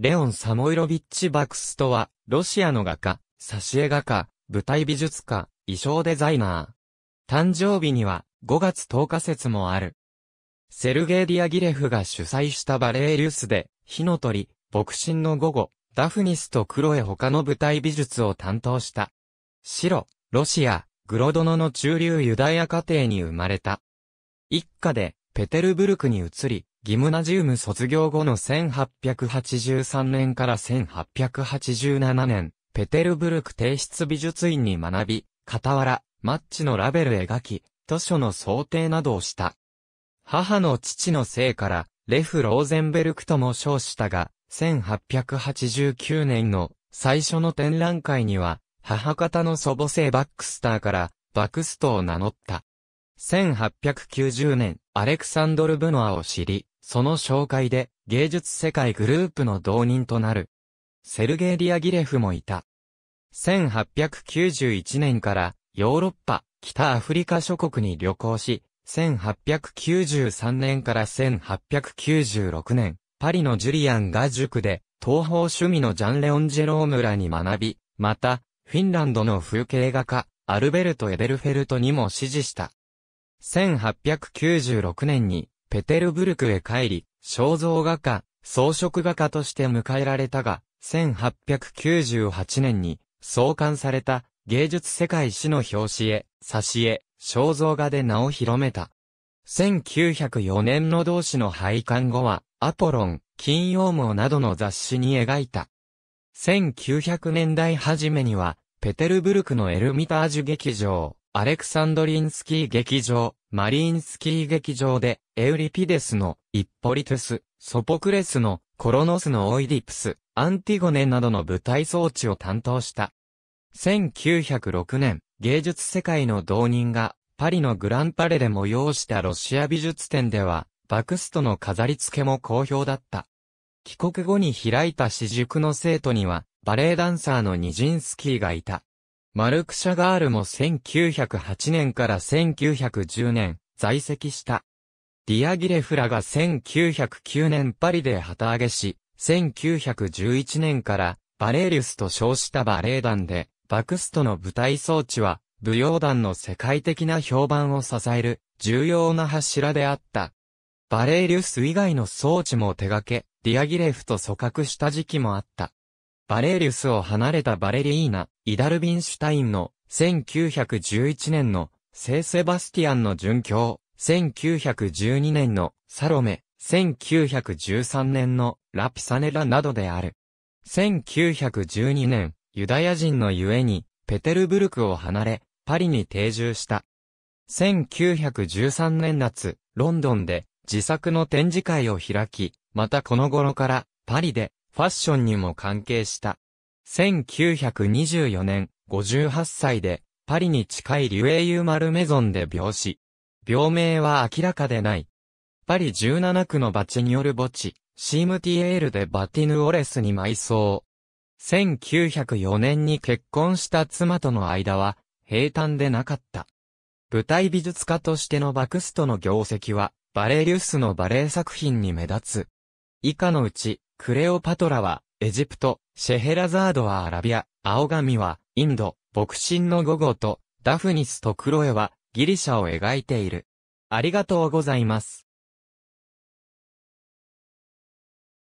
レオン・サモイロビッチ・バクストは、ロシアの画家、挿絵画家、舞台美術家、衣装デザイナー。誕生日には、5月10日節もある。セルゲイ・ディアギレフが主催したバレエリュスで、火の鳥、牧神の午後、ダフニスとクロエ他の舞台美術を担当した。白、ロシア、グロドノの中流ユダヤ家庭に生まれた。一家で、ペテルブルクに移り、ギムナジウム卒業後の1883年から1887年、ペテルブルク提出美術院に学び、傍ら、マッチのラベル描き、図書の想定などをした。母の父の姓から、レフ・ローゼンベルクとも称したが、1889年の最初の展覧会には、母方の祖母姓バックスターから、バクストを名乗った。1890年、アレクサンドル・ブノアを知り、その紹介で、芸術世界グループの導人となる。セルゲイ・ディアギレフもいた。1891年から、ヨーロッパ、北アフリカ諸国に旅行し、1893年から1896年、パリのジュリアンが塾で、東方趣味のジャン・レオン・ジェロームらに学び、また、フィンランドの風景画家、アルベルト・エデルフェルトにも支持した。1896年にペテルブルクへ帰り、肖像画家、装飾画家として迎えられたが、1898年に創刊された芸術世界史の表紙へ、挿絵、肖像画で名を広めた。1904年の同志の廃刊後は、アポロン、金曜網などの雑誌に描いた。1900年代初めには、ペテルブルクのエルミタージュ劇場、アレクサンドリンスキー劇場、マリンスキー劇場で、エウリピデスの、イッポリトゥス、ソポクレスの、コロノスのオイディプス、アンティゴネなどの舞台装置を担当した。1906年、芸術世界の導人が、パリのグランパレで催したロシア美術展では、バクストの飾り付けも好評だった。帰国後に開いた私塾の生徒には、バレエダンサーのニジンスキーがいた。マルクシャガールも1908年から1910年、在籍した。ディアギレフラが1909年パリで旗揚げし、1911年からバレーリュスと称したバレエ団で、バクストの舞台装置は、舞踊団の世界的な評判を支える重要な柱であった。バレーリュス以外の装置も手掛け、ディアギレフと組閣した時期もあった。バレリュスを離れたバレリーナ、イダルビンシュタインの1911年のセイセバスティアンの殉教、1912年のサロメ、1913年のラピサネラなどである。1912年、ユダヤ人のゆえに、ペテルブルクを離れ、パリに定住した。1913年夏、ロンドンで自作の展示会を開き、またこの頃から、パリでファッションにも関係した。1924年、58歳で、パリに近いリュエユーマルメゾンで病死。病名は明らかでない。パリ17区のバチによる墓地、シームティエールでバティヌ・オレスに埋葬。1904年に結婚した妻との間は、平坦でなかった。舞台美術家としてのバクストの業績は、バレリウスのバレエ作品に目立つ。以下のうち、クレオパトラは、エジプト、シェヘラザードはアラビア、青髪は、インド、牧神の午後と、ダフニスとクロエは、ギリシャを描いている。ありがとうございます。